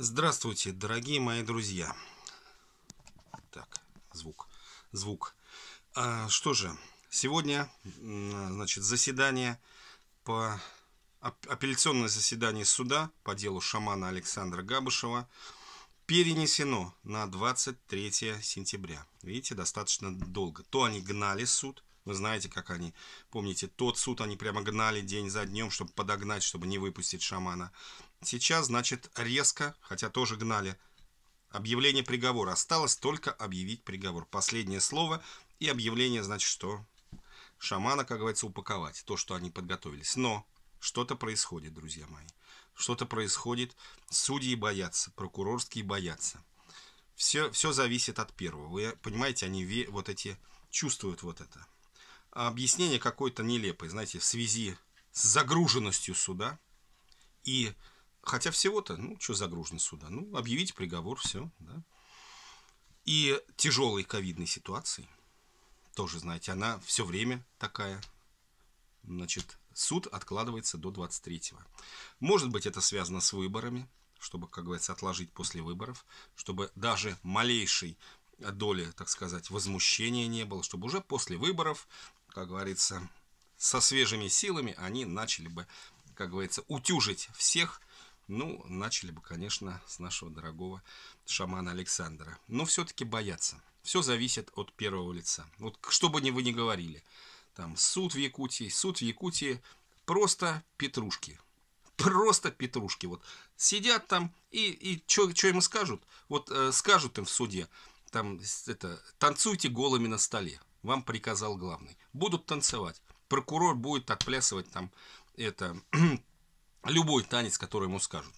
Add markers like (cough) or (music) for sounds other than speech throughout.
Здравствуйте, дорогие мои друзья. Так, звук, звук. А, что же, сегодня, значит, заседание по апелляционное заседание суда по делу шамана Александра Габышева перенесено на 23 сентября. Видите, достаточно долго. То они гнали суд, вы знаете, как они. Помните, тот суд они прямо гнали день за днем, чтобы подогнать, чтобы не выпустить шамана. Сейчас, значит, резко, хотя тоже гнали. Объявление приговора. Осталось только объявить приговор. Последнее слово и объявление, значит, что шамана, как говорится, упаковать. То, что они подготовились. Но что-то происходит, друзья мои. Что-то происходит. Судьи боятся, прокурорские боятся. Все, все зависит от первого. Вы понимаете, они вот эти чувствуют вот это объяснение какое-то нелепое, знаете, в связи с загруженностью суда. И хотя всего-то, ну, что загружено суда? Ну, объявить приговор, все, да. И тяжелой ковидной ситуации, тоже, знаете, она все время такая. Значит, суд откладывается до 23-го. Может быть, это связано с выборами, чтобы, как говорится, отложить после выборов, чтобы даже малейший доли, так сказать, возмущения не было, чтобы уже после выборов, как говорится, со свежими силами они начали бы, как говорится, утюжить всех. Ну, начали бы, конечно, с нашего дорогого шамана Александра. Но все-таки боятся. Все зависит от первого лица. Вот что бы вы ни говорили. Там суд в Якутии, суд в Якутии просто петрушки. Просто петрушки. Вот сидят там и, и что им скажут? Вот э, скажут им в суде там это, танцуйте голыми на столе, вам приказал главный. Будут танцевать. Прокурор будет отплясывать там это (clears throat) любой танец, который ему скажут.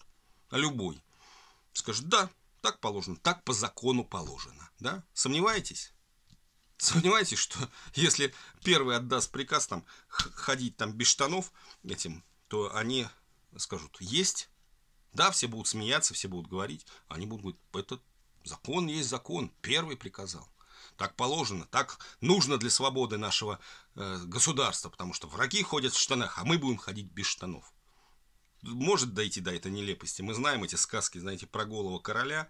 Любой. Скажет, да, так положено, так по закону положено. Да? Сомневаетесь? Сомневаетесь, что (laughs) если первый отдаст приказ там ходить там без штанов этим, то они скажут, есть. Да, все будут смеяться, все будут говорить. Они будут говорить, это Закон есть закон, первый приказал. Так положено, так нужно для свободы нашего э, государства, потому что враги ходят в штанах, а мы будем ходить без штанов. Может дойти до этой нелепости. Мы знаем эти сказки, знаете, про голого короля.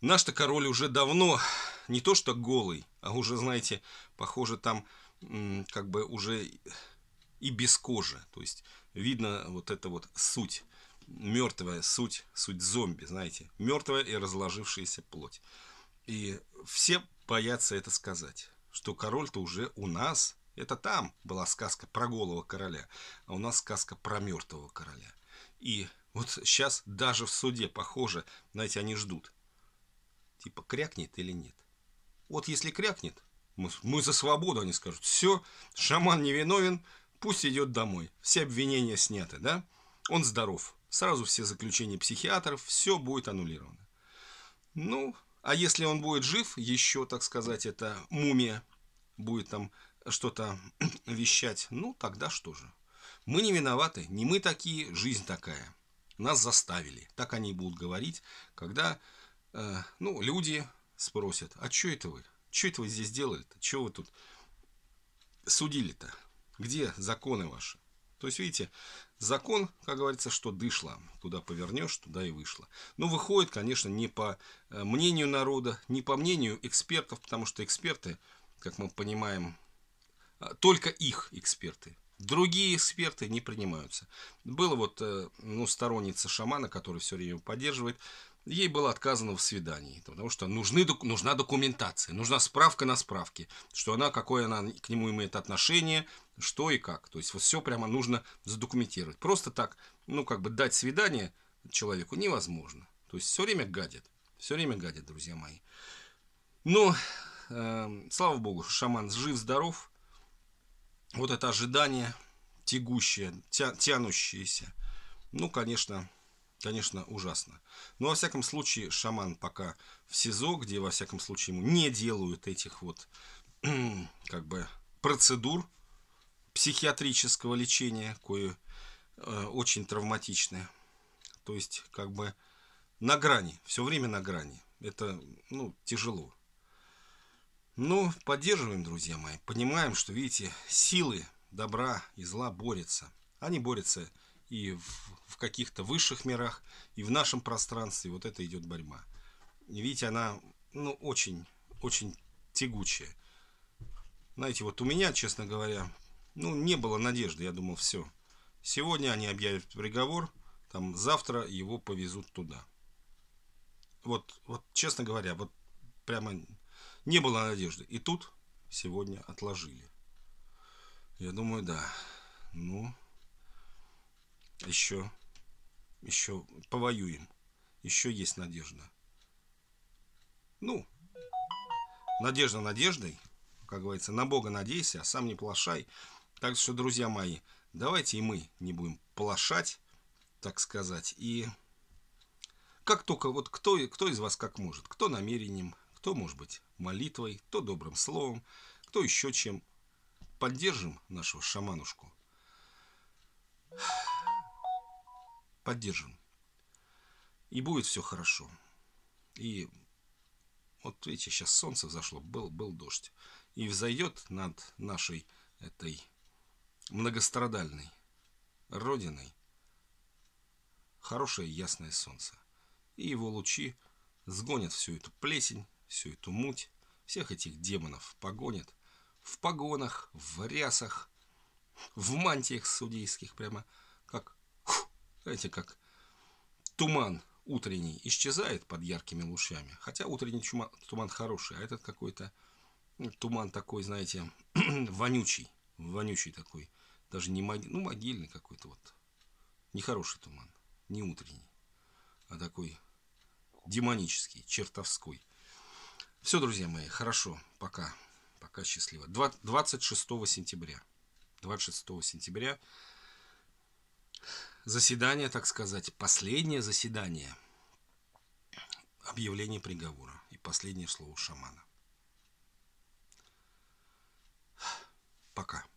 Наш-то король уже давно не то что голый, а уже, знаете, похоже там как бы уже и без кожи. То есть видно вот эта вот суть мертвая суть, суть зомби, знаете, мертвая и разложившаяся плоть. И все боятся это сказать, что король-то уже у нас, это там была сказка про голого короля, а у нас сказка про мертвого короля. И вот сейчас даже в суде, похоже, знаете, они ждут. Типа, крякнет или нет. Вот если крякнет, мы, мы за свободу, они скажут. Все, шаман невиновен, пусть идет домой. Все обвинения сняты, да? Он здоров сразу все заключения психиатров, все будет аннулировано. Ну, а если он будет жив, еще, так сказать, эта мумия будет там что-то (clears throat) вещать, ну, тогда что же? Мы не виноваты, не мы такие, жизнь такая. Нас заставили. Так они будут говорить, когда э, ну, люди спросят, а что это вы? Что это вы здесь делали-то? Чего вы тут судили-то? Где законы ваши? То есть, видите, закон, как говорится, что дышло. Куда повернешь, туда и вышло. Но ну, выходит, конечно, не по э, мнению народа, не по мнению экспертов, потому что эксперты, как мы понимаем, а, только их эксперты. Другие эксперты не принимаются. Была вот э, ну, сторонница шамана, который все время поддерживает, ей было отказано в свидании, потому что нужны, нужна документация, нужна справка на справке, что она, какое она к нему имеет отношение, что и как. То есть вот все прямо нужно задокументировать. Просто так, ну как бы дать свидание человеку невозможно. То есть все время гадят, Все время гадят, друзья мои. Но, э, слава богу, шаман жив-здоров. Вот это ожидание тягущее, тя, тянущееся. Ну, конечно, конечно, ужасно. Но, ну, во всяком случае, шаман пока в СИЗО, где, во всяком случае, ему не делают этих вот, (clears throat) как бы, процедур, психиатрического лечения, кое э, очень травматичное. То есть, как бы на грани, все время на грани. Это, ну, тяжело. Но ну, поддерживаем, друзья мои. Понимаем, что, видите, силы добра и зла борются. Они борются и в, в каких-то высших мирах, и в нашем пространстве. Вот это идет борьба. И видите, она, ну, очень, очень тягучая. Знаете, вот у меня, честно говоря, ну, не было надежды, я думал, все. Сегодня они объявят приговор, там завтра его повезут туда. Вот, вот, честно говоря, вот прямо не было надежды. И тут сегодня отложили. Я думаю, да. Ну, еще, еще повоюем. Еще есть надежда. Ну, надежда надеждой, как говорится, на Бога надейся, а сам не плашай. Так что, друзья мои, давайте и мы не будем плашать, так сказать. И как только вот кто, кто из вас как может, кто намерением, кто, может быть, молитвой, кто добрым словом, кто еще чем, поддержим нашего шаманушку. Поддержим. И будет все хорошо. И вот видите, сейчас солнце взошло, был, был дождь. И взойдет над нашей этой многострадальной родиной хорошее ясное солнце. И его лучи сгонят всю эту плесень, всю эту муть, всех этих демонов погонят. В погонах, в рясах, в мантиях судейских, прямо как, знаете, как туман утренний исчезает под яркими лучами. Хотя утренний чума, туман хороший, а этот какой-то ну, туман такой, знаете, (clears throat) вонючий, вонючий такой, даже не могильный, ну, могильный какой-то вот. Нехороший туман, не утренний, а такой демонический, чертовской. Все, друзья мои, хорошо, пока, пока счастливо. 26 сентября, 26 сентября заседание, так сказать, последнее заседание объявление приговора и последнее слово шамана. Пока.